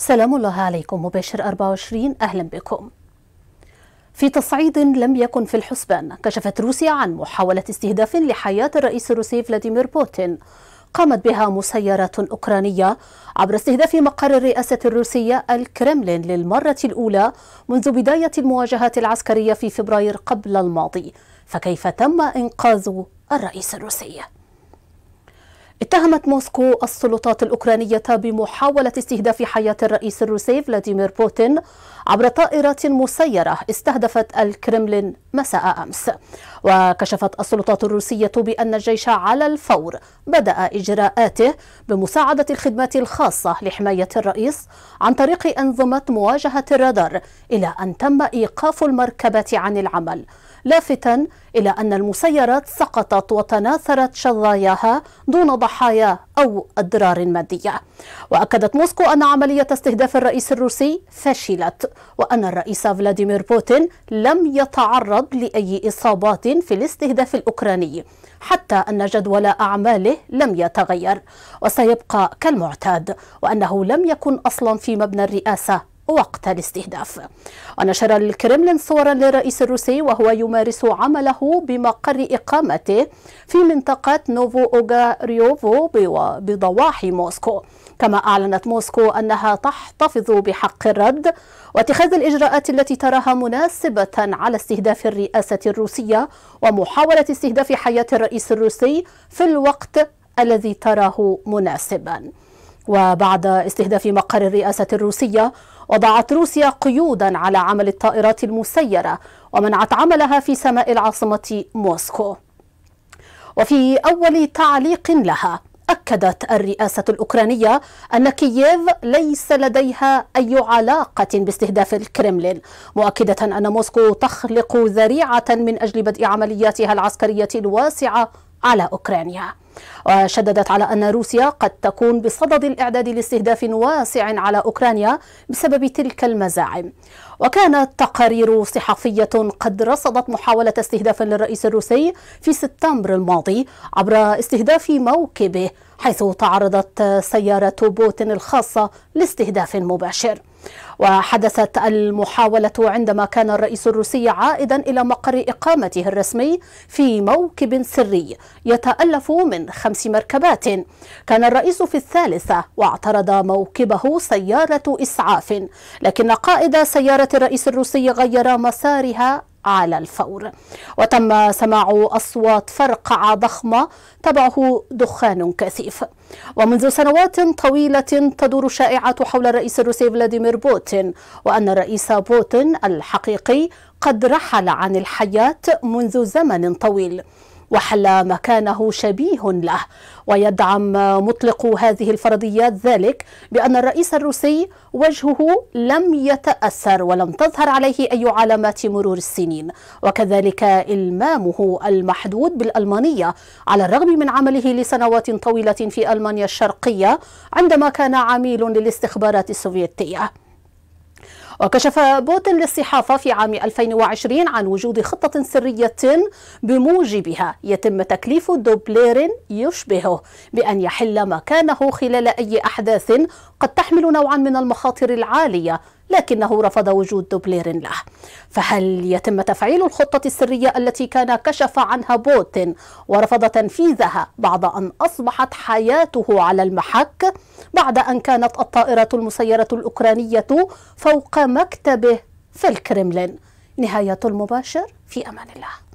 سلام الله عليكم مباشر 24 أهلا بكم في تصعيد لم يكن في الحسبان كشفت روسيا عن محاولة استهداف لحياة الرئيس الروسي فلاديمير بوتين قامت بها مسيرات أوكرانية عبر استهداف مقر الرئاسة الروسية الكرملين للمرة الأولى منذ بداية المواجهات العسكرية في فبراير قبل الماضي فكيف تم إنقاذ الرئيس الروسي؟ اتهمت موسكو السلطات الأوكرانية بمحاولة استهداف حياة الرئيس الروسي فلاديمير بوتين عبر طائرات مسيرة استهدفت الكرملين مساء أمس وكشفت السلطات الروسية بأن الجيش على الفور بدأ إجراءاته بمساعدة الخدمات الخاصة لحماية الرئيس عن طريق أنظمة مواجهة الرادار إلى أن تم إيقاف المركبة عن العمل لافتا إلى أن المسيرات سقطت وتناثرت شظاياها دون ضحايا أو أضرار مادية وأكدت موسكو أن عملية استهداف الرئيس الروسي فشلت وأن الرئيس فلاديمير بوتين لم يتعرض لأي إصابات في الاستهداف الأوكراني حتى أن جدول أعماله لم يتغير وسيبقى كالمعتاد وأنه لم يكن أصلا في مبنى الرئاسة وقت الاستهداف ونشر الكرملين صورا للرئيس الروسي وهو يمارس عمله بمقر إقامته في منطقة نوفو أوغاريوفو بضواحي موسكو كما أعلنت موسكو أنها تحتفظ بحق الرد واتخاذ الإجراءات التي تراها مناسبة على استهداف الرئاسة الروسية ومحاولة استهداف حياة الرئيس الروسي في الوقت الذي تراه مناسبا وبعد استهداف مقر الرئاسة الروسية وضعت روسيا قيودا على عمل الطائرات المسيرة ومنعت عملها في سماء العاصمة موسكو وفي أول تعليق لها أكدت الرئاسة الأوكرانية أن كييف ليس لديها أي علاقة باستهداف الكرملين مؤكدة أن موسكو تخلق ذريعة من أجل بدء عملياتها العسكرية الواسعة على أوكرانيا وشددت على أن روسيا قد تكون بصدد الإعداد لاستهداف واسع على أوكرانيا بسبب تلك المزاعم وكانت تقارير صحفية قد رصدت محاولة استهداف للرئيس الروسي في سبتمبر الماضي عبر استهداف موكبه حيث تعرضت سيارة بوتين الخاصة لاستهداف مباشر وحدثت المحاولة عندما كان الرئيس الروسي عائدا إلى مقر إقامته الرسمي في موكب سري يتألف من خمس مركبات كان الرئيس في الثالثة واعترض موكبه سيارة إسعاف لكن قائد سيارة الرئيس الروسي غير مسارها على الفور وتم سماع أصوات فرقعة ضخمة تبعه دخان كثيف ومنذ سنوات طويلة تدور شائعة حول الرئيس الروسي فلاديمير بوتين وأن الرئيس بوتين الحقيقي قد رحل عن الحياة منذ زمن طويل وحل مكانه شبيه له ويدعم مطلق هذه الفرضيات ذلك بأن الرئيس الروسي وجهه لم يتأثر ولم تظهر عليه أي علامات مرور السنين وكذلك إلمامه المحدود بالألمانية على الرغم من عمله لسنوات طويلة في ألمانيا الشرقية عندما كان عميل للاستخبارات السوفيتية وكشف بوتين للصحافة في عام 2020 عن وجود خطة سرية بموجبها يتم تكليف دوبلير يشبهه بأن يحل مكانه خلال أي أحداث قد تحمل نوعا من المخاطر العالية لكنه رفض وجود دوبلير له فهل يتم تفعيل الخطة السرية التي كان كشف عنها بوتين ورفض تنفيذها بعد أن أصبحت حياته على المحك بعد أن كانت الطائرة المسيرة الأوكرانية فوق مكتبه في الكرملين نهاية المباشر في أمان الله